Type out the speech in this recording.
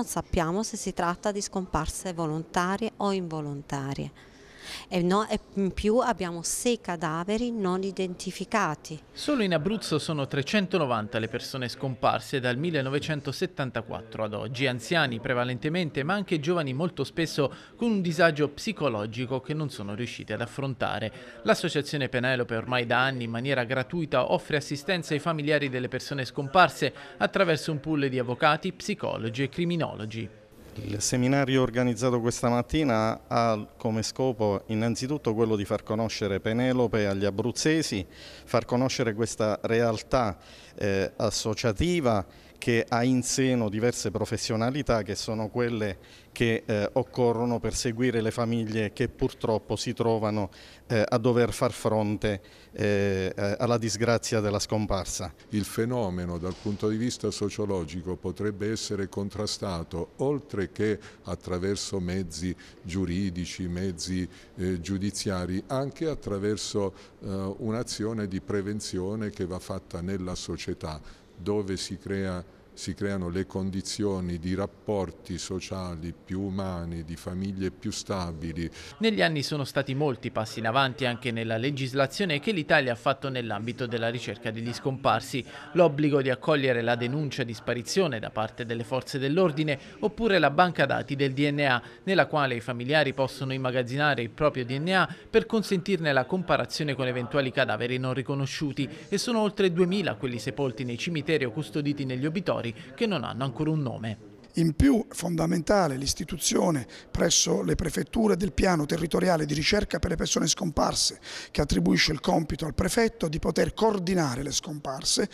non sappiamo se si tratta di scomparse volontarie o involontarie e, no, e in più abbiamo sei cadaveri non identificati. Solo in Abruzzo sono 390 le persone scomparse dal 1974 ad oggi, anziani prevalentemente ma anche giovani molto spesso con un disagio psicologico che non sono riusciti ad affrontare. L'associazione Penelope ormai da anni in maniera gratuita offre assistenza ai familiari delle persone scomparse attraverso un pool di avvocati, psicologi e criminologi. Il seminario organizzato questa mattina ha come scopo innanzitutto quello di far conoscere Penelope agli abruzzesi, far conoscere questa realtà eh, associativa che ha in seno diverse professionalità che sono quelle che eh, occorrono per seguire le famiglie che purtroppo si trovano eh, a dover far fronte eh, alla disgrazia della scomparsa. Il fenomeno dal punto di vista sociologico potrebbe essere contrastato oltre che attraverso mezzi giuridici, mezzi eh, giudiziari, anche attraverso eh, un'azione di prevenzione che va fatta nella società dove si crea si creano le condizioni di rapporti sociali più umani, di famiglie più stabili. Negli anni sono stati molti passi in avanti anche nella legislazione che l'Italia ha fatto nell'ambito della ricerca degli scomparsi. L'obbligo di accogliere la denuncia di sparizione da parte delle forze dell'ordine oppure la banca dati del DNA, nella quale i familiari possono immagazzinare il proprio DNA per consentirne la comparazione con eventuali cadaveri non riconosciuti e sono oltre 2.000 quelli sepolti nei cimiteri o custoditi negli obitori familiari che non hanno ancora un nome. In più fondamentale l'istituzione presso le prefetture del piano territoriale di ricerca per le persone scomparse che attribuisce il compito al prefetto di poter coordinare le scomparse